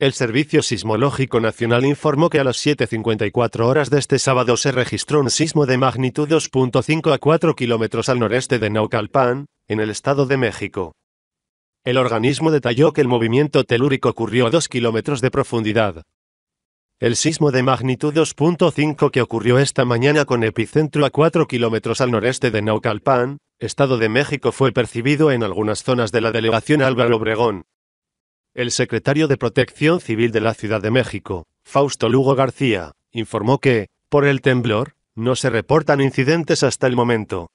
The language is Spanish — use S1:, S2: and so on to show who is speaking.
S1: El Servicio Sismológico Nacional informó que a las 7.54 horas de este sábado se registró un sismo de magnitud 2.5 a 4 kilómetros al noreste de Naucalpan, en el Estado de México. El organismo detalló que el movimiento telúrico ocurrió a 2 kilómetros de profundidad. El sismo de magnitud 2.5 que ocurrió esta mañana con epicentro a 4 kilómetros al noreste de Naucalpan, Estado de México fue percibido en algunas zonas de la delegación Álvaro Obregón. El secretario de Protección Civil de la Ciudad de México, Fausto Lugo García, informó que, por el temblor, no se reportan incidentes hasta el momento.